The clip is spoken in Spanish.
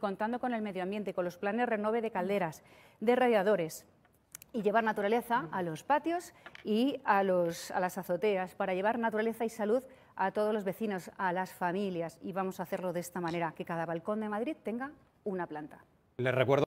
contando con el medio ambiente, con los planes de renove de calderas, de radiadores y llevar naturaleza a los patios y a, los, a las azoteas, para llevar naturaleza y salud a todos los vecinos, a las familias, y vamos a hacerlo de esta manera, que cada balcón de Madrid tenga una planta. Les recuerdo